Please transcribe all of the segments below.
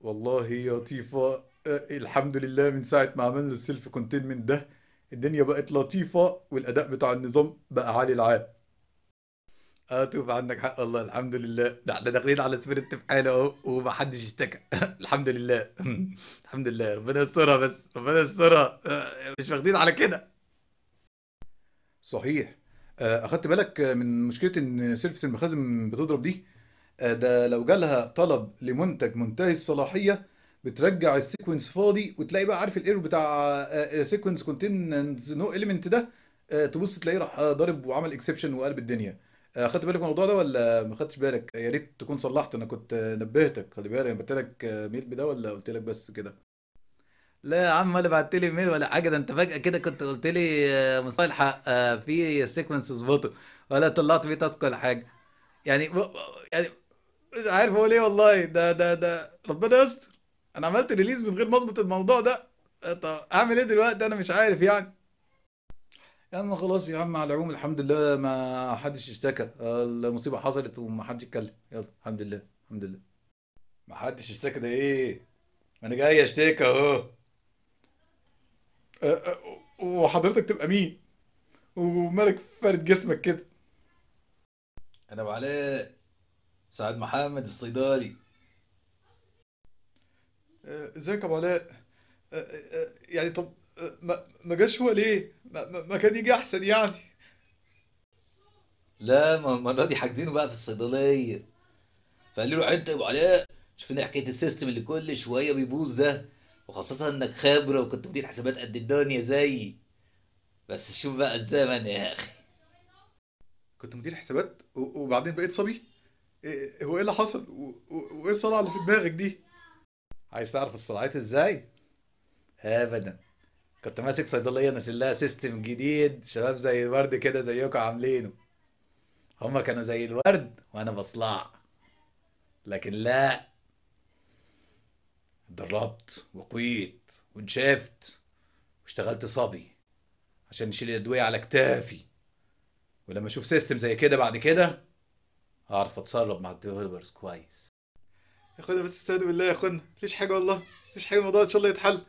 والله يا لطيفة آه، الحمد لله من ساعة ما عملنا السيلف كونتينمنت ده الدنيا بقت لطيفة والأداء بتاع النظام بقى عالي العال اه توفى عندك حق والله الحمد لله ده احنا داخلين على سبيرت في حاله اهو ومحدش اشتكى الحمد لله الحمد لله ربنا يسترها بس ربنا يسترها آه، مش واخدين على كده صحيح آه، اخدت بالك من مشكله ان سيرفس المخازن بتضرب دي آه، ده لو جالها طلب لمنتج منتهي الصلاحيه بترجع السيكونس فاضي وتلاقي بقى عارف الايرور بتاع آه، آه، سيكونس كونتين نو اليمنت ده تبص تلاقيه راح ضارب وعمل اكسبشن وقلب الدنيا خدت بالك من الموضوع ده ولا ما خدتش بالك يا ريت تكون صلحته انا كنت نبهتك خلي بالك انا لك ميل بده ولا قلت لك بس كده لا يا عم ولا بعت لي ميل ولا حاجه ده انت فجاه كده كنت قلت لي مصطفى الحق في سيكونس اظبطه ولا طلعت بيه تاسك ولا حاجه يعني يعني مش عارف هو ليه والله ده ده ده ربنا يستر انا عملت ريليز من غير ما اظبط الموضوع ده طب اعمل ايه دلوقتي انا مش عارف يعني يا عم خلاص يا عم على العموم الحمد لله ما حدش اشتكى المصيبه حصلت وما حدش اتكلم يلا الحمد لله الحمد لله ما حدش اشتكى ده ايه ما انا جاي اشتكي اهو أه، أه، وحضرتك تبقى مين ومالك فارد جسمك كده انا ابو سعد محمد الصيدلي آه، ازيك يا ابو علاء آه، آه، يعني طب ما جاش هو ليه ما, كان يجي احسن يعني لا ما المره دي حاجزينه بقى في الصيدليه فقال له روح انت يا ابو علاء شوفنا حكايه السيستم اللي كل شويه بيبوظ ده وخاصه انك خبره وكنت مدير حسابات قد الدنيا زيي بس شوف بقى الزمن يا اخي كنت مدير حسابات وبعدين بقيت صبي إيه، هو ايه اللي حصل وايه الصلعه اللي في دماغك دي عايز تعرف الصلعات ازاي ابدا كنت ماسك صيدليه نازل لها سيستم جديد شباب زي الورد كده زيكم عاملينه هما كانوا زي الورد وانا بصلع لكن لا اتدربت وقويت وانشفت واشتغلت صبي عشان نشيل الادويه على كتافي ولما اشوف سيستم زي كده بعد كده هعرف اتصرف مع الديفلوبرز كويس يا اخوانا بس استهدى بالله يا اخوانا مفيش حاجه والله مفيش حاجه الموضوع ان شاء الله يتحل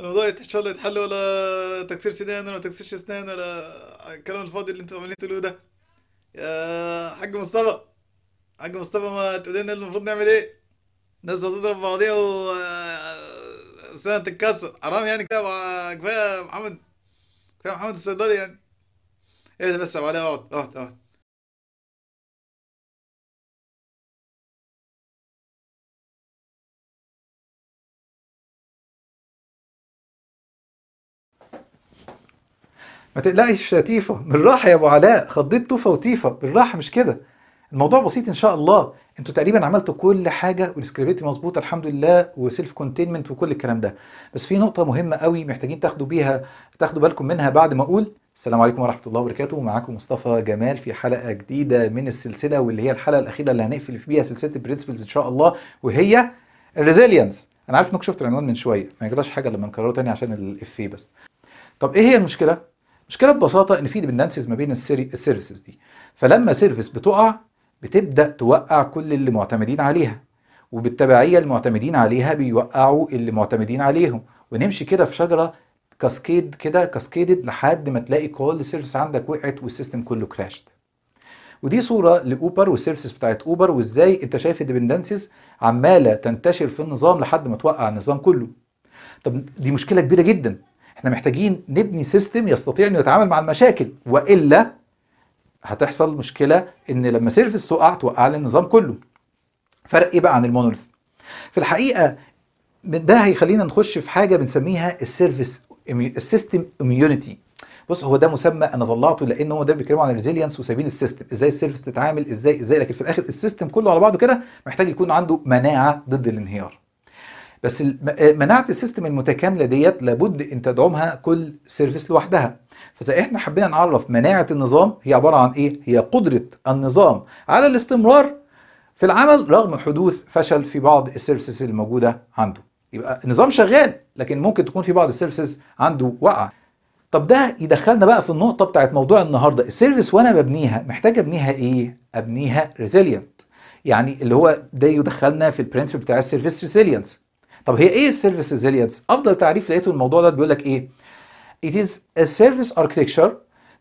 الموضوع ان شاء الله يتحل ولا تكسير سنان ولا تكسير اسنان ولا الكلام الفاضي اللي انتوا عاملين تقولوه ده يا حاج مصطفى حاج مصطفى ما تقول لنا المفروض نعمل ايه الناس هتضرب بعضيها و اسنانها تتكسر حرام يعني كده كفايه محمد كفايه محمد الصيدلي يعني ايه بس يا معلم اقعد اقعد اقعد ما تقلقش يا تيفا بالراحه يا ابو علاء خضيت توفا وتيفا بالراحه مش كده الموضوع بسيط ان شاء الله انتوا تقريبا عملتوا كل حاجه والسكريبت مظبوطه الحمد لله وسيلف كونتينمنت وكل الكلام ده بس في نقطه مهمه قوي محتاجين تاخدوا بيها تاخدوا بالكم منها بعد ما اقول السلام عليكم ورحمه الله وبركاته معاكم مصطفى جمال في حلقه جديده من السلسله واللي هي الحلقه الاخيره اللي هنقفل بيها سلسله البرنسبلز ان شاء الله وهي الريزيلينس انا عارف انكم شفتوا العنوان من شويه ما يجراش حاجه لما نكرره تاني عشان الافيه بس طب ايه هي المشكله المشكله ببساطه ان في ديبندنسيز ما بين السيرفيسز دي فلما سيرفيس بتقع بتبدا توقع كل اللي معتمدين عليها وبالتبعيه المعتمدين عليها بيوقعوا اللي معتمدين عليهم ونمشي كده في شجره كاسكيد كده كاسكيدد لحد ما تلاقي كل سيرفيس عندك وقعت والسيستم كله كراشت ودي صوره لاوبر والسيرفيسز بتاعت اوبر وازاي انت شايف الديبندنسيز عماله تنتشر في النظام لحد ما توقع النظام كله طب دي مشكله كبيره جدا احنا محتاجين نبني سيستم يستطيع انه يتعامل مع المشاكل والا هتحصل مشكله ان لما سيرفيس تقع توقع لي النظام كله فرق ايه بقى عن المونوليث في الحقيقه ده هيخلينا نخش في حاجه بنسميها السيرفيس السيستم اميونيتي بص هو ده مسمى انا طلعته لان هو ده بيتكلموا عن الريزيلينس وسايبين السيستم ازاي السيرفيس تتعامل ازاي ازاي لكن في الاخر السيستم كله على بعضه كده محتاج يكون عنده مناعه ضد الانهيار بس آه، مناعه السيستم المتكامله ديت لابد ان تدعمها كل سيرفيس لوحدها فاذا احنا حبينا نعرف مناعه النظام هي عباره عن ايه هي قدره النظام على الاستمرار في العمل رغم حدوث فشل في بعض السيرفيسز الموجوده عنده يبقى النظام شغال لكن ممكن تكون في بعض السيرفيسز عنده وقع طب ده يدخلنا بقى في النقطه بتاعت موضوع النهارده السيرفيس وانا ببنيها محتاج ابنيها ايه ابنيها ريزيلينت يعني اللي هو ده يدخلنا في البرنسبل بتاع السيرفيس ريزيلينس طب هي ايه السيرفيس ريزيلينس افضل تعريف لقيته الموضوع ده بيقول لك ايه it is a service architecture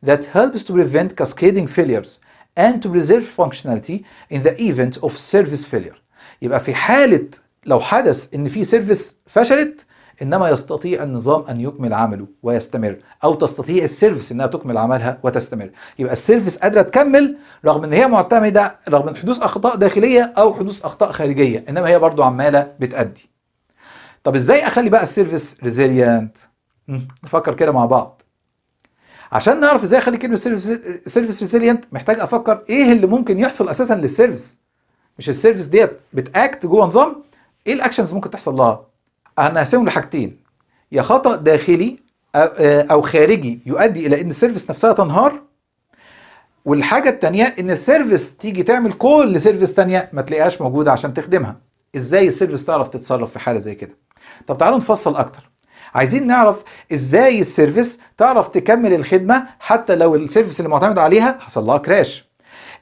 that helps to prevent cascading failures and to preserve functionality in the event of service failure يبقى في حاله لو حدث ان في سيرفيس فشلت انما يستطيع النظام ان يكمل عمله ويستمر او تستطيع السيرفيس انها تكمل عملها وتستمر يبقى السيرفيس قادره تكمل رغم ان هي معتمده رغم حدوث اخطاء داخليه او حدوث اخطاء خارجيه انما هي برضو عماله بتادي طب ازاي اخلي بقى السيرفيس ريزيليانت نفكر كده مع بعض عشان نعرف ازاي اخلي كلمه سيرفيس ريزيليانت محتاج افكر ايه اللي ممكن يحصل اساسا للسيرفيس مش السيرفيس ديت بتاكت جوه نظام ايه الاكشنز ممكن تحصل لها انا هسيبهم لحاجتين يا خطا داخلي آه، او خارجي يؤدي الى ان السيرفيس نفسها تنهار والحاجه الثانيه ان السيرفيس تيجي تعمل كل سيرفيس ثانيه ما تلاقيهاش موجوده عشان تخدمها ازاي السيرفيس تعرف تتصرف في حاله زي كده طب تعالوا نفصل اكتر عايزين نعرف ازاي السيرفيس تعرف تكمل الخدمه حتى لو السيرفيس اللي معتمد عليها حصل لها كراش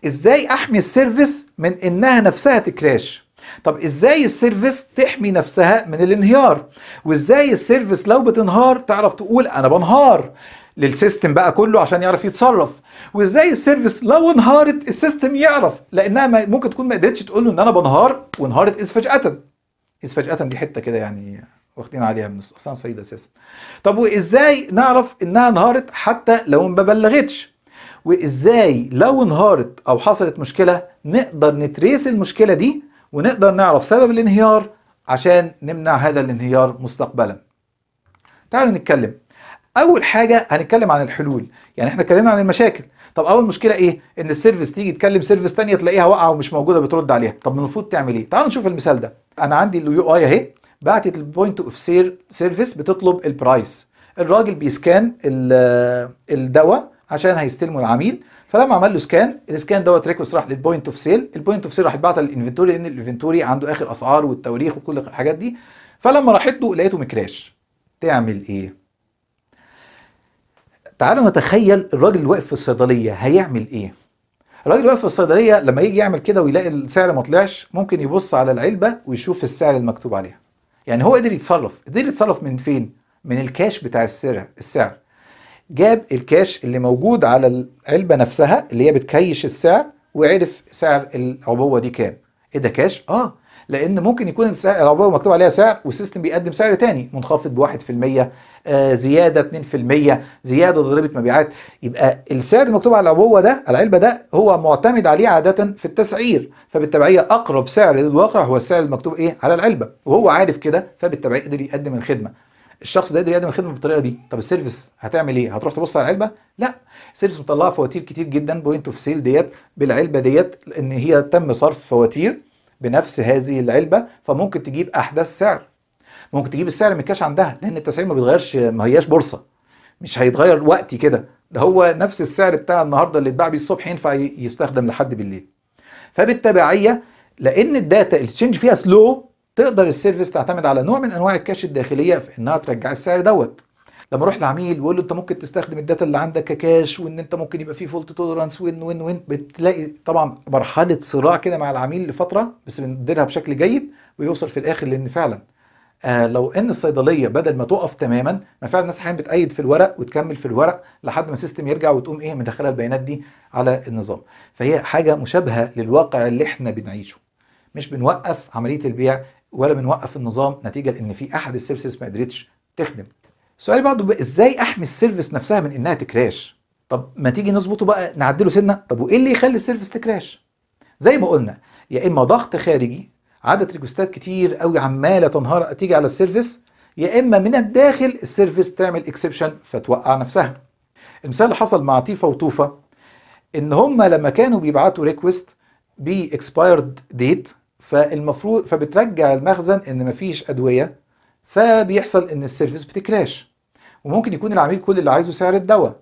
ازاي احمي السيرفيس من انها نفسها تكراش طب ازاي السيرفيس تحمي نفسها من الانهيار وازاي السيرفيس لو بتنهار تعرف تقول انا بنهار للسيستم بقى كله عشان يعرف يتصرف وازاي السيرفيس لو انهارت السيستم يعرف لانها ممكن تكون ما قدرتش تقول له ان انا بنهار وانهارت اذ فجاه إذ فجأة دي حتة كده يعني واخدين عليها من أصلا صعيد أساسا طب وإزاي نعرف إنها انهارت حتى لو ما بلغتش وإزاي لو انهارت أو حصلت مشكلة نقدر نتريس المشكلة دي ونقدر نعرف سبب الانهيار عشان نمنع هذا الانهيار مستقبلا تعالوا نتكلم أول حاجة هنتكلم عن الحلول يعني احنا اتكلمنا عن المشاكل طب اول مشكله ايه ان السيرفيس تيجي تكلم سيرفيس ثانيه تلاقيها واقعه ومش موجوده بترد عليها طب المفروض تعمل ايه تعالوا نشوف المثال ده انا عندي اليو اي اهي بعتت البوينت اوف سير سيرفيس بتطلب البرايس الراجل بيسكان الدواء عشان هيستلمه العميل فلما عمل له سكان السكان دوت ريكوست راح للبوينت اوف سيل البوينت اوف سيل راح يتبعت للانفنتوري لان الانفنتوري عنده اخر اسعار والتواريخ وكل الحاجات دي فلما راحت له لقيته مكراش تعمل ايه تعالوا نتخيل الراجل اللي واقف في الصيدليه هيعمل ايه الراجل واقف في الصيدليه لما يجي يعمل كده ويلاقي السعر ما طلعش ممكن يبص على العلبه ويشوف السعر المكتوب عليها يعني هو قدر يتصرف قدر يتصرف من فين من الكاش بتاع السعر السعر جاب الكاش اللي موجود على العلبه نفسها اللي هي بتكيش السعر وعرف سعر العبوه دي كام ايه ده كاش اه لان ممكن يكون العبوه مكتوب عليها سعر والسيستم بيقدم سعر تاني منخفض ب 1% آه زياده 2% زياده ضريبه مبيعات يبقى السعر المكتوب على العبوه ده العلبه ده هو معتمد عليه عاده في التسعير فبالتبعيه اقرب سعر للواقع هو السعر المكتوب ايه على العلبه وهو عارف كده فبالتبعيه قدر يقدم الخدمه الشخص ده يقدر يقدم الخدمه بالطريقه دي طب السيرفيس هتعمل ايه هتروح تبص على العلبه لا السيرفيس مطلعه فواتير كتير جدا بوينت اوف سيل ديت بالعلبه ديت لان هي تم صرف فواتير بنفس هذه العلبه فممكن تجيب احدث سعر ممكن تجيب السعر من الكاش عندها لان التسعير ما بيتغيرش ما هياش بورصه مش هيتغير وقتي كده ده هو نفس السعر بتاع النهارده اللي اتباع بيه الصبح ينفع يستخدم لحد بالليل فبالتبعيه لان الداتا التشينج فيها سلو تقدر السيرفيس تعتمد على نوع من انواع الكاش الداخليه في انها ترجع السعر دوت لما اروح لعميل واقول له انت ممكن تستخدم الداتا اللي عندك ككاش وان انت ممكن يبقى فيه فولت تولرانس وين وين وين بتلاقي طبعا مرحله صراع كده مع العميل لفتره بس بنديرها بشكل جيد ويوصل في الاخر لان فعلا آه لو ان الصيدليه بدل ما تقف تماما ما فعلا الناس احيانا بتأيد في الورق وتكمل في الورق لحد ما السيستم يرجع وتقوم ايه مدخله البيانات دي على النظام فهي حاجه مشابهه للواقع اللي احنا بنعيشه مش بنوقف عمليه البيع ولا بنوقف النظام نتيجه ان في احد السيرفيسز ما قدرتش تخدم سؤالي برضه ازاي احمي السيرفيس نفسها من انها تكراش طب ما تيجي نظبطه بقى نعدله سنه طب وايه اللي يخلي السيرفيس تكراش زي ما قلنا يا اما ضغط خارجي عدد ريكوستات كتير قوي عماله تنهار تيجي على السيرفيس يا اما من الداخل السيرفيس تعمل اكسبشن فتوقع نفسها المثال اللي حصل مع تيفا وطوفه ان هما لما كانوا بيبعتوا ريكوست باكسبايرد ديت فالمفروض فبترجع المخزن ان مفيش ادويه فبيحصل ان السيرفيس بتكراش وممكن يكون العميل كل اللي عايزه سعر الدواء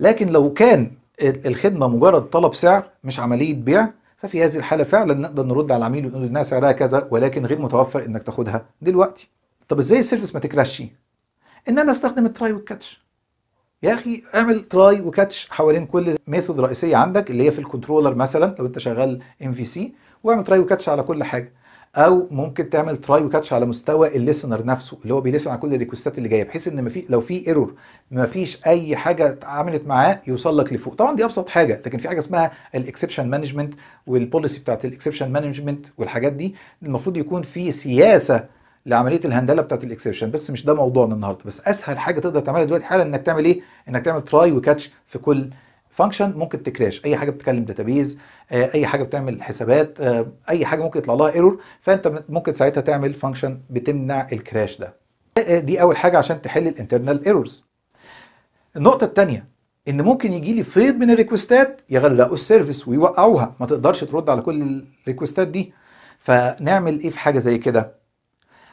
لكن لو كان الخدمه مجرد طلب سعر مش عمليه بيع ففي هذه الحاله فعلا نقدر نرد على العميل ونقول انها سعرها كذا ولكن غير متوفر انك تاخدها دلوقتي طب ازاي السيرفيس ما تكراشش ان انا استخدم التراي والكاتش يا اخي اعمل تراي وكاتش حوالين كل ميثود رئيسيه عندك اللي هي في الكنترولر مثلا لو انت شغال ام في سي واعمل تراي وكاتش على كل حاجه او ممكن تعمل تراي وكاتش على مستوى الليسنر نفسه اللي هو بيلسن على كل الريكوستات اللي جايه بحيث ان ما في لو في ايرور ما فيش اي حاجه اتعملت معاه يوصل لك لفوق طبعا دي ابسط حاجه لكن في حاجه اسمها الاكسبشن مانجمنت والبوليسي بتاعت الاكسبشن مانجمنت والحاجات دي المفروض يكون في سياسه لعمليه الهندله بتاعت الاكسبشن بس مش ده موضوعنا النهارده بس اسهل حاجه تقدر تعملها دلوقتي حالا انك تعمل ايه انك تعمل تراي وكاتش في كل فانكشن ممكن تكراش اي حاجه بتتكلم داتابيز آه، اي حاجه بتعمل حسابات آه، اي حاجه ممكن يطلع لها ايرور فانت ممكن ساعتها تعمل فانكشن بتمنع الكراش ده آه، دي اول حاجه عشان تحل الانترنال ايرورز النقطه الثانيه ان ممكن يجي لي فيض من الريكوستات يغرقوا السيرفيس ويوقعوها ما تقدرش ترد على كل الريكوستات دي فنعمل ايه في حاجه زي كده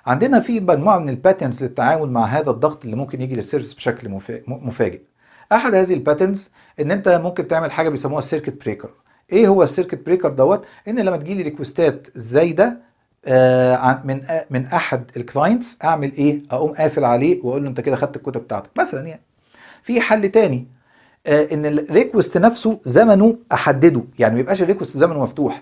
عندنا في مجموعه من الباترنز للتعامل مع هذا الضغط اللي ممكن يجي للسيرفيس بشكل مفاجئ احد هذه الباترنز ان انت ممكن تعمل حاجه بيسموها السيركت بريكر ايه هو السيركت بريكر دوت ان لما تجيلي ريكوستات زايده آه، من آه، من احد الكلاينتس اعمل ايه اقوم قافل عليه واقول له انت كده خدت الكتب بتاعتك مثلا يعني في حل تاني آه، ان الريكوست نفسه زمنه احدده يعني ما يبقاش الريكوست زمنه مفتوح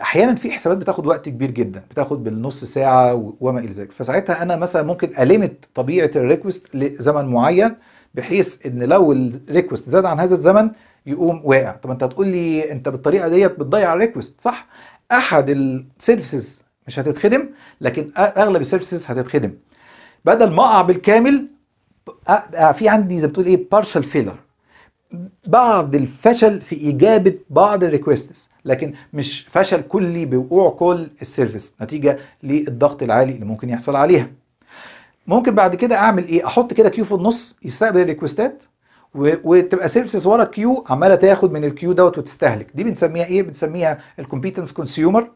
احيانا في حسابات بتاخد وقت كبير جدا بتاخد بالنص ساعه وما الى ذلك فساعتها انا مثلا ممكن الميت طبيعه الريكوست لزمن معين بحيث ان لو الريكوست زاد عن هذا الزمن يقوم واقع طب انت هتقول لي انت بالطريقه ديت بتضيع الريكوست صح احد السيرفيسز مش هتتخدم لكن اغلب السيرفيسز هتتخدم بدل ما اقع بالكامل في عندي زي بتقول ايه بارشال فيلر بعض الفشل في اجابه بعض الريكوستس لكن مش فشل كلي بوقوع كل السيرفيس نتيجه للضغط العالي اللي ممكن يحصل عليها ممكن بعد كده اعمل ايه احط كده كيو في النص يستقبل الريكوستات وتبقى سيرفيسز ورا كيو عماله تاخد من الكيو دوت وتستهلك دي بنسميها ايه بنسميها الكومبيتنس كونسيومر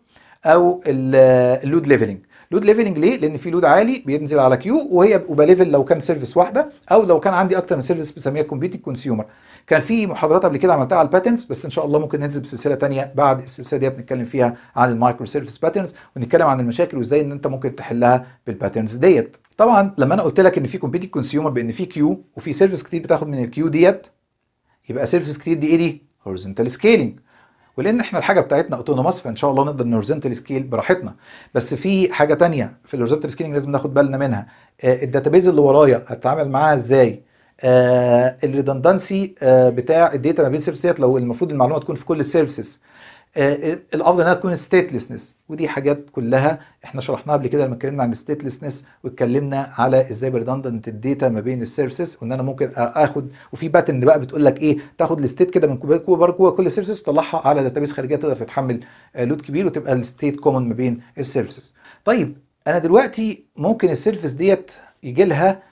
او اللود ليفلنج لود ليفلنج ليه لان في لود عالي بينزل على كيو وهي وبليفل لو كان سيرفيس واحده او لو كان عندي اكتر من سيرفيس بسميها كومبيتنج كونسيومر كان في محاضرات قبل كده عملتها على الباترنز بس ان شاء الله ممكن ننزل بسلسله ثانيه بعد السلسله دي بنتكلم فيها عن المايكرو سيرفيس باترنز ونتكلم عن المشاكل وازاي ان انت ممكن تحلها بالباترنز ديت طبعا لما انا قلت لك ان في كومبيتيت كونسيومر بان في كيو وفي سيرفيس كتير بتاخد من الكيو ديت يبقى سيرفيس كتير دي ايه دي هورزنتال سكيلينج ولان احنا الحاجه بتاعتنا اوتونوماس فان شاء الله نقدر نورزنتال سكيل براحتنا بس في حاجه تانية في الهورزنتال سكيلينج لازم ناخد بالنا منها آه الداتابيز اللي ورايا هتتعامل معاها ازاي آه الريدندنسي آه بتاع الداتا ما بين ديت لو المفروض المعلومه تكون في كل السيرفيسز آه، آه، الافضل انها تكون ستيتلسنس ودي حاجات كلها احنا شرحناها قبل كده لما اتكلمنا عن ستيتلسنس واتكلمنا على ازاي بريدندنت الداتا ما بين السيرفيسز وان انا ممكن اخد وفي باتن بقى بتقول لك ايه تاخد الستيت كده من جوه كل سيرفيسز وتطلعها على داتابيس خارجيه تقدر تتحمل لود آه، كبير وتبقى الستيت كومن ما بين السيرفيسز طيب انا دلوقتي ممكن السيرفيس ديت يجي لها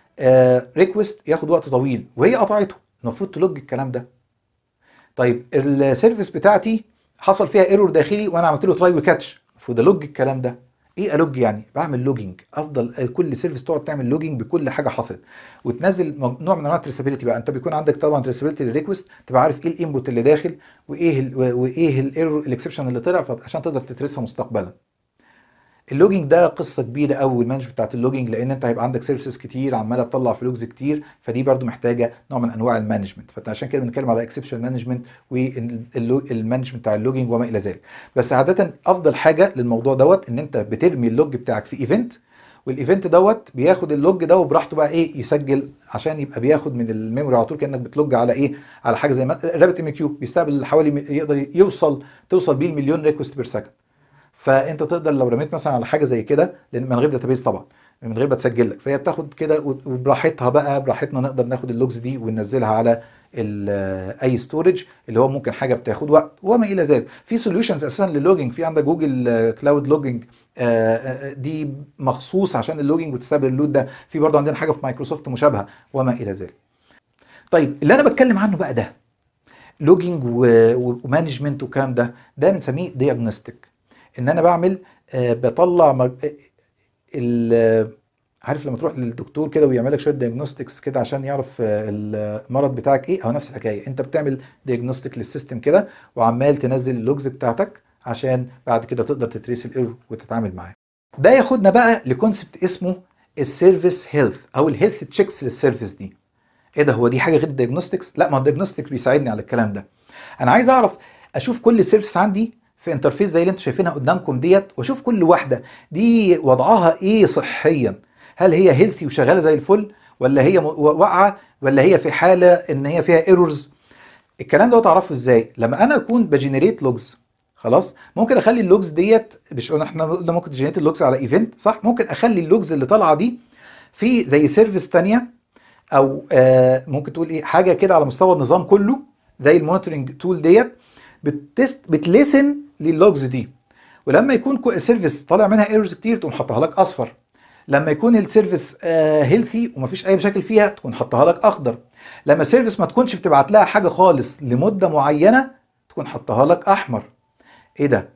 ريكوست ياخد وقت طويل وهي قطعته المفروض تلوج الكلام ده طيب السيرفيس بتاعتي حصل فيها ايرور داخلي وانا عملت له تراي وكاتش المفروض الوج الكلام ده ايه الوج يعني بعمل لوجينج افضل كل سيرفيس تقعد تعمل لوجينج بكل حاجه حصلت وتنزل نوع من انواع التريسابيلتي بقى انت بيكون عندك طبعا تريسابيلتي للريكوست تبقى عارف ايه الانبوت اللي داخل وايه الـ وايه الايرور الاكسبشن اللي طلع عشان تقدر تترسها مستقبلا اللوجينج ده قصه كبيره قوي والمانج بتاعت اللوجينج لان انت هيبقى عندك سيرفيسز كتير عماله تطلع في لوجز كتير فدي برضو محتاجه نوع من انواع المانجمنت فعشان كده بنتكلم على اكسبشن مانجمنت والمانجمنت بتاع اللوجينج وما الى ذلك بس عاده افضل حاجه للموضوع دوت ان انت بترمي اللوج بتاعك في ايفنت والايفنت دوت بياخد اللوج ده وبراحته بقى ايه يسجل عشان يبقى بياخد من الميموري على طول كانك بتلوج على ايه على حاجه زي رابت ام كيو بيستقبل حوالي يقدر يوصل توصل بيه المليون ريكوست بير سكند فانت تقدر لو رميت مثلا على حاجه زي كده لان من غير داتابيز طبعا من غير ما تسجل لك فهي بتاخد كده وبراحتها بقى براحتنا نقدر ناخد اللوجز دي وننزلها على اي ستورج اللي هو ممكن حاجه بتاخد وقت وما الى ذلك في سوليوشنز اساسا للوجينج في عندك جوجل كلاود لوجينج دي مخصوص عشان اللوجينج وتستقبل اللود ده في برضه عندنا حاجه في مايكروسوفت مشابهه وما الى ذلك طيب اللي انا بتكلم عنه بقى ده لوجينج ومانجمنت والكلام ده ده بنسميه دياجنوستيك ان انا بعمل آه، بطلع مج... آه، ال عارف لما تروح للدكتور كده ويعمل لك شويه دايجنوستكس كده عشان يعرف آه، المرض بتاعك ايه هو نفس الحكايه انت بتعمل دايجنوستيك للسيستم كده وعمال تنزل اللوجز بتاعتك عشان بعد كده تقدر تتريس الايرور وتتعامل معاه ده ياخدنا بقى لكونسبت اسمه السيرفيس هيلث او الهيلث تشيكس للسيرفيس دي ايه ده هو دي حاجه غير الدايجنوستكس لا ما هو الدايجنوستكس بيساعدني على الكلام ده انا عايز اعرف اشوف كل سيرفيس عندي في انترفيس زي اللي انتم شايفينها قدامكم ديت واشوف كل واحده دي وضعها ايه صحيا هل هي هيلثي وشغاله زي الفل ولا هي واقعه ولا هي في حاله ان هي فيها ايرورز الكلام ده تعرفه ازاي لما انا اكون بجنريت لوجز خلاص ممكن اخلي اللوجز ديت مش احنا قلنا ممكن تجنريت اللوجز على ايفنت صح ممكن اخلي اللوجز اللي طالعه دي في زي سيرفيس ثانيه او آه ممكن تقول ايه حاجه كده على مستوى النظام كله زي المونيتورنج تول ديت بتست بتليسن لللوجز دي ولما يكون سيرفيس طالع منها ايرورز كتير تقوم حطها لك اصفر لما يكون السيرفيس هيلثي آه، ومفيش اي مشاكل فيها تكون حطها لك اخضر لما السيرفيس ما تكونش بتبعت لها حاجه خالص لمده معينه تكون حطها لك احمر ايه ده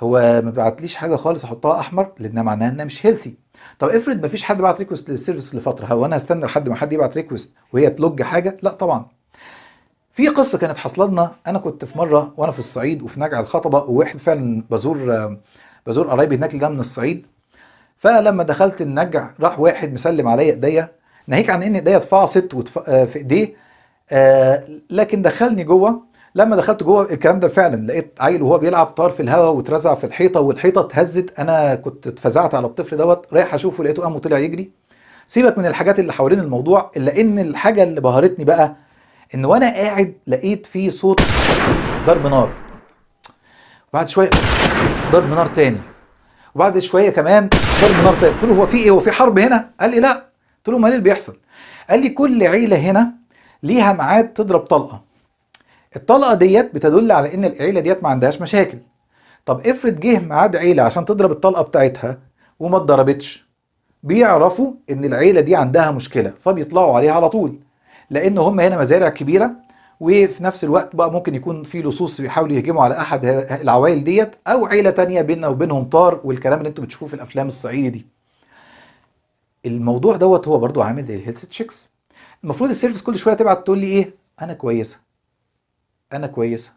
هو ما بعتليش حاجه خالص احطها احمر لان معناها انها مش هيلثي طب افرض ما فيش حد بعت ريكوست للسيرفيس لفتره هو انا هستنى لحد ما حد يبعت ريكوست وهي تلوج حاجه لا طبعا في قصه كانت حاصله انا كنت في مره وانا في الصعيد وفي نجع الخطبه وواحد فعلا بزور بزور قرايبي هناك اللي من الصعيد فلما دخلت النجع راح واحد مسلم عليا ايديا ناهيك عن ان ايديا اتفعصت وتف... آه، في ايديه آه لكن دخلني جوه لما دخلت جوه الكلام ده فعلا لقيت عيل وهو بيلعب طار في الهواء واترزع في الحيطه والحيطه اتهزت انا كنت اتفزعت على الطفل دوت رايح اشوفه لقيته قام وطلع يجري سيبك من الحاجات اللي حوالين الموضوع الا ان الحاجه اللي بهرتني بقى ان وانا قاعد لقيت في صوت ضرب نار وبعد شويه ضرب نار تاني وبعد شويه كمان ضرب نار تاني قلت له هو في ايه هو في حرب هنا قال لي لا قلت له امال إيه اللي بيحصل قال لي كل عيله هنا ليها ميعاد تضرب طلقه الطلقه ديت بتدل على ان العيله ديت ما عندهاش مشاكل طب افرض جه ميعاد عيله عشان تضرب الطلقه بتاعتها وما اتضربتش بيعرفوا ان العيله دي عندها مشكله فبيطلعوا عليها على طول لان هم هنا مزارع كبيره وفي نفس الوقت بقى ممكن يكون في لصوص بيحاولوا يهجموا على احد العوائل ديت او عيله تانية بيننا وبينهم طار والكلام اللي انتم بتشوفوه في الافلام الصعيدي دي الموضوع دوت هو برضو عامل زي الهيلث تشيكس المفروض السيرفس كل شويه تبعت تقول لي ايه انا كويسه انا كويسه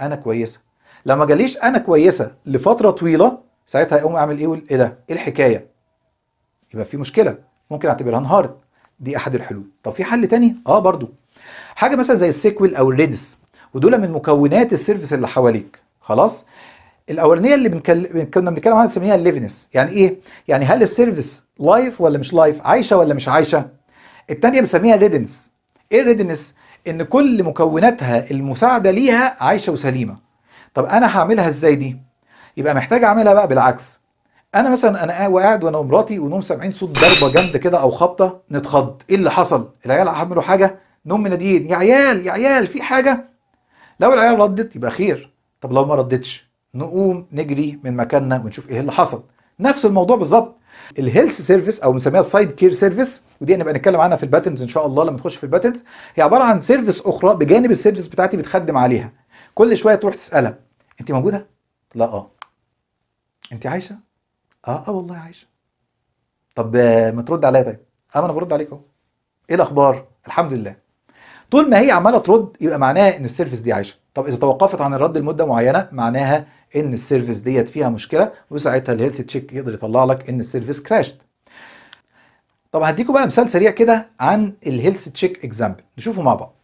انا كويسه لما جاليش انا كويسه لفتره طويله ساعتها هيقوم اعمل ايه ايه ده ايه الحكايه يبقى في مشكله ممكن اعتبرها انهارت دي احد الحلول طب في حل تاني اه برضو حاجه مثلا زي السيكوال او الريدس ودول من مكونات السيرفيس اللي حواليك خلاص الاولانيه اللي بنكلم كنا بنتكلم عنها بنسميها الليفنس يعني ايه يعني هل السيرفيس لايف ولا مش لايف عايشه ولا مش عايشه الثانيه بنسميها ريدنس ايه الريدنس ان كل مكوناتها المساعده ليها عايشه وسليمه طب انا هعملها ازاي دي يبقى محتاج اعملها بقى بالعكس انا مثلا انا قاعد وانا ومراتي ونوم سامعين صوت ضربه جامده كده او خبطه نتخض ايه اللي حصل العيال عملوا حاجه نوم مناديين يا عيال يا عيال في حاجه لو العيال ردت يبقى خير طب لو ما ردتش نقوم نجري من مكاننا ونشوف ايه اللي حصل نفس الموضوع بالظبط الهيلث سيرفيس او بنسميها السايد كير سيرفيس ودي هنبقى نتكلم عنها في الباترنز ان شاء الله لما تخش في الباترنز هي عباره عن سيرفيس اخرى بجانب السيرفيس بتاعتي بتخدم عليها كل شويه تروح تسالها انت موجوده لا اه انت عايشه اه اه والله عايشه طب آه، ما ترد عليا طيب اه انا برد عليك اهو ايه الاخبار الحمد لله طول ما هي عماله ترد يبقى معناها ان السيرفيس دي عايشه طب اذا توقفت عن الرد لمده معينه معناها ان السيرفيس ديت فيها مشكله وساعتها الهيلث تشيك يقدر يطلع لك ان السيرفيس كراشت طب هديكم بقى مثال سريع كده عن الهيلث تشيك اكزامبل نشوفه مع بعض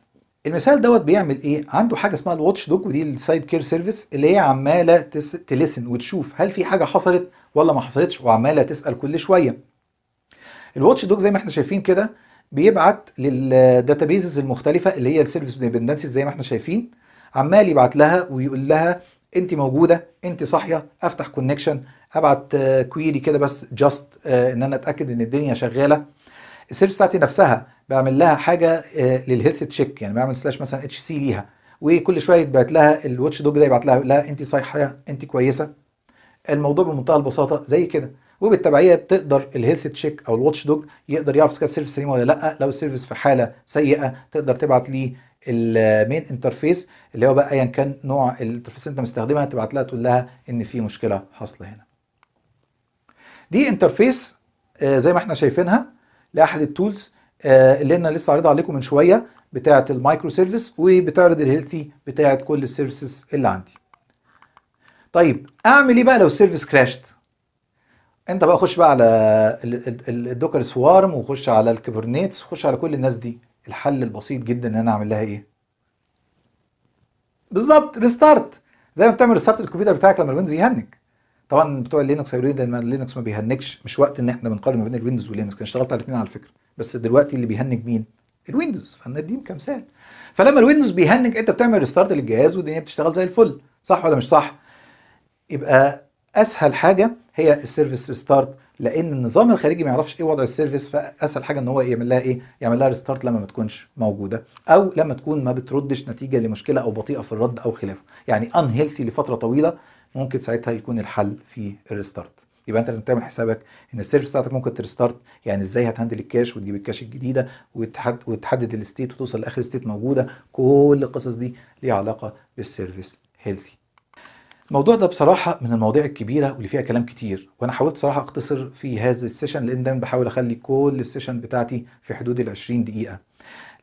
المثال دوت بيعمل ايه عنده حاجه اسمها الواتش دوج ودي السايد كير سيرفيس اللي هي عماله تس... تلسن وتشوف هل في حاجه حصلت ولا ما حصلتش وعماله تسال كل شويه الواتش دوج زي ما احنا شايفين كده بيبعت للداتابيزز المختلفه اللي هي السيرفيس ديبندنسي زي ما احنا شايفين عمال يبعت لها ويقول لها انت موجوده انت صاحيه افتح كونكشن ابعت كويري كده بس جاست آه، ان انا اتاكد ان الدنيا شغاله السيرفيس بتاعتي نفسها بعمل لها حاجه آه، للهيلث تشيك يعني بعمل سلاش مثلا اتش سي ليها وكل شويه يتبعت لها الواتش دوج ده يبعت لها لا انت صحيحه انت كويسه الموضوع بمنتهى البساطه زي كده وبالتبعيه بتقدر الهيلث تشيك او الواتش دوج يقدر يعرف اذا كان السيرفيس سليمه ولا لا لو السيرفيس في حاله سيئه تقدر تبعت ليه المين انترفيس اللي هو بقى ايا كان نوع الانترفيس انت مستخدمها تبعت لها تقول لها ان في مشكله حاصله هنا دي انترفيس آه، زي ما احنا شايفينها لاحد التولز آه، اللي انا لسه عارضها عليكم من شويه بتاعه المايكرو سيرفيس وبتعرض الهيلثي بتاعه كل السيرفيسز اللي عندي طيب اعمل ايه بقى لو السيرفيس كراشت انت بقى خش بقى على الدوكر سوارم وخش على الكوبرنيتس وخش على كل الناس دي الحل البسيط جدا ان انا اعمل لها ايه بالظبط ريستارت زي ما بتعمل ريستارت الكمبيوتر بتاعك لما الويندوز يهنج طبعا بتوع اللينكس هيقولوا لي ده لينكس ما بيهنكش مش وقت ان احنا بنقارن ما بين الويندوز واللينكس كان اشتغلت على الاثنين على فكره بس دلوقتي اللي بيهنج مين الويندوز فنديهم كمثال فلما الويندوز بيهنج انت بتعمل ريستارت للجهاز والدنيا بتشتغل زي الفل صح ولا مش صح يبقى اسهل حاجه هي السيرفيس ريستارت لان النظام الخارجي ما يعرفش ايه وضع السيرفيس فاسهل حاجه ان هو يعمل لها ايه يعمل لها ريستارت لما ما تكونش موجوده او لما تكون ما بتردش نتيجه لمشكله او بطيئه في الرد او خلافه يعني ان هيلثي لفتره طويله ممكن ساعتها يكون الحل في الريستارت يبقى انت لازم تعمل حسابك ان السيرفيس بتاعتك ممكن تريستارت يعني ازاي هتهندل الكاش وتجيب الكاش الجديده وتحدد الستيت وتوصل لاخر ستيت موجوده كل القصص دي ليها علاقه بالسيرفيس هيلثي الموضوع ده بصراحه من المواضيع الكبيره واللي فيها كلام كتير وانا حاولت صراحه اختصر في هذا السيشن لان دايما بحاول اخلي كل السيشن بتاعتي في حدود ال 20 دقيقه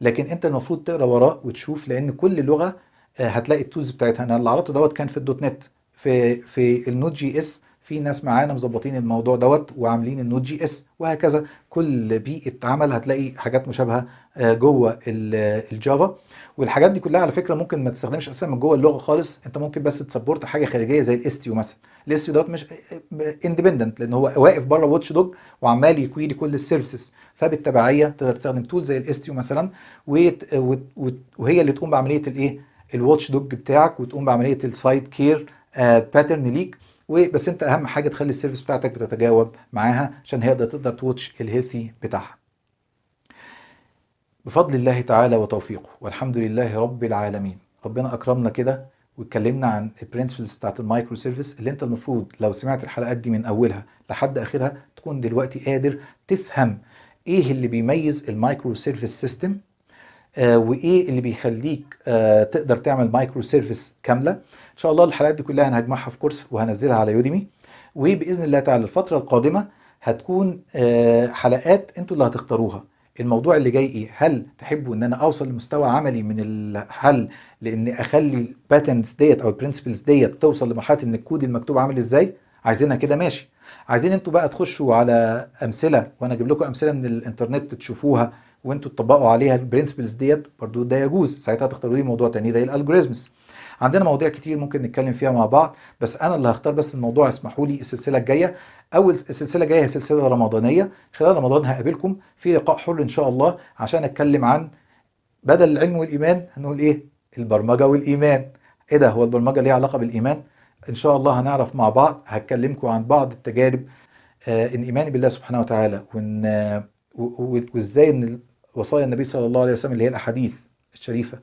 لكن انت المفروض تقرا وراء وتشوف لان كل لغه آه، هتلاقي التولز بتاعتها انا اللي عرضته دوت كان في الدوت نت في في النوت جي اس في ناس معانا مظبطين الموضوع دوت وعاملين النوت جي اس وهكذا كل بيئه عمل هتلاقي حاجات مشابهه آه، جوه الجافا آه، والحاجات دي كلها على فكره ممكن ما تستخدمش اساسا من جوه اللغه خالص انت ممكن بس تسبورت حاجه خارجيه زي الاستيو مثلا الاستيو دوت مش اندبندنت آه، لان هو واقف بره واتش دوج وعمال يكويري كل السيرفيسز فبالتبعيه تقدر تستخدم تول زي الاستيو مثلا وهي اللي تقوم بعمليه الايه الواتش دوج بتاعك وتقوم بعمليه السايد كير باترن آه، ليك وبس انت اهم حاجه تخلي السيرفيس بتاعتك بتتجاوب معاها عشان هي تقدر توتش الهيلثي بتاعها بفضل الله تعالى وتوفيقه والحمد لله رب العالمين ربنا اكرمنا كده واتكلمنا عن البرنسبلز بتاعت المايكرو سيرفيس اللي انت المفروض لو سمعت الحلقات دي من اولها لحد اخرها تكون دلوقتي قادر تفهم ايه اللي بيميز المايكرو سيرفيس سيستم آه، وايه اللي بيخليك آه، تقدر تعمل مايكرو سيرفيس كامله ان شاء الله الحلقات دي كلها هنجمعها في كورس وهنزلها على يوديمي وباذن الله تعالى الفتره القادمه هتكون آه، حلقات انتوا اللي هتختاروها الموضوع اللي جاي ايه هل تحبوا ان انا اوصل لمستوى عملي من الحل لان اخلي الباترنز ديت او البرنسبلز ديت توصل لمرحله ان الكود المكتوب عامل ازاي عايزينها كده ماشي عايزين انتوا بقى تخشوا على امثله وانا اجيب لكم امثله من الانترنت تشوفوها وانتوا تطبقوا عليها البرنسبلز ديت برضو ده يجوز ساعتها تختاروا لي موضوع تاني زي الالجوريزمز عندنا مواضيع كتير ممكن نتكلم فيها مع بعض بس انا اللي هختار بس الموضوع اسمحوا لي السلسله الجايه اول السلسله الجايه هي سلسله رمضانيه خلال رمضان هقابلكم في لقاء حر ان شاء الله عشان اتكلم عن بدل العلم والايمان هنقول ايه البرمجه والايمان ايه ده هو البرمجه ليها علاقه بالايمان ان شاء الله هنعرف مع بعض هتكلمكم عن بعض التجارب آه ان ايماني بالله سبحانه وتعالى وان وازاي ان وصايا النبي صلى الله عليه وسلم اللي هي الاحاديث الشريفه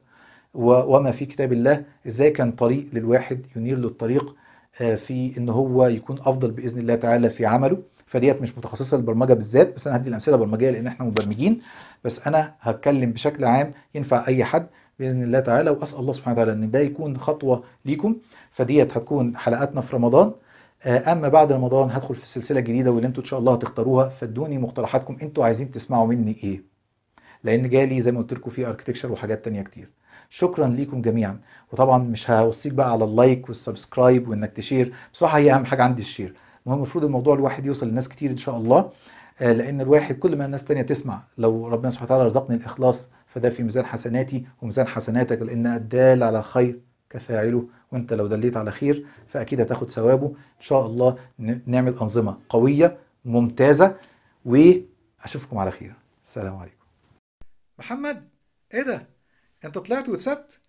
وما في كتاب الله ازاي كان طريق للواحد ينير له الطريق آه، في ان هو يكون افضل باذن الله تعالى في عمله فديت مش متخصصه للبرمجه بالذات بس انا هدي الامثله برمجيه لان احنا مبرمجين بس انا هتكلم بشكل عام ينفع اي حد باذن الله تعالى واسال الله سبحانه وتعالى ان ده يكون خطوه ليكم فديت هتكون حلقاتنا في رمضان آه، اما بعد رمضان هدخل في السلسله الجديده واللي انتوا ان شاء الله هتختاروها فادوني مقترحاتكم انتوا عايزين تسمعوا مني ايه لان جالي زي ما قلت لكم في اركتكشر وحاجات تانية كتير شكرا ليكم جميعا وطبعا مش هوصيك بقى على اللايك والسبسكرايب وانك تشير بصراحه هي اهم حاجه عندي الشير المهم المفروض الموضوع الواحد يوصل لناس كتير ان شاء الله آه، لان الواحد كل ما الناس تانية تسمع لو ربنا سبحانه وتعالى رزقني الاخلاص فده في ميزان حسناتي وميزان حسناتك لان الدال على الخير كفاعله وانت لو دليت على خير فاكيد هتاخد ثوابه ان شاء الله نعمل انظمه قويه ممتازه واشوفكم على خير السلام عليكم محمد ايه ده انت طلعت واتسبت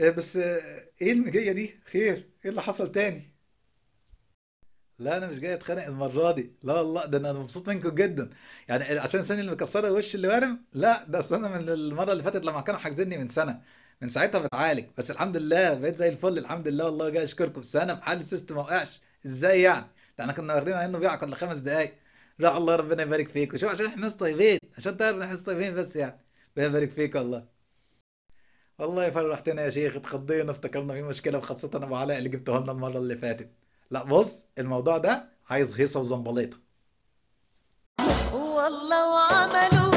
آه، بس آه، ايه المجيه دي خير ايه اللي حصل تاني لا انا مش جاي اتخانق المره دي لا والله ده انا مبسوط منكم جدا يعني عشان سنه اللي مكسره وش اللي وارم لا ده اصل انا من المره اللي فاتت لما كانوا حاجزيني من سنه من ساعتها بتعالج بس الحمد لله بقيت زي الفل الحمد لله والله جاي اشكركم سنه في حال السيستم ما وقعش ازاي يعني ده احنا كنا واخدين عنه بيقع كل خمس دقايق لا الله ربنا يبارك فيك وشوف عشان احنا ناس طيبين عشان تعرف ان احنا ناس طيبين بس يعني الله يبارك فيك والله والله فرحتنا يا شيخ اتخضينا افتكرنا في مشكله خاصه ابو علاء اللي جبته لنا المره اللي فاتت لا بص الموضوع ده عايز هيصه وزنبليطه والله وعملوا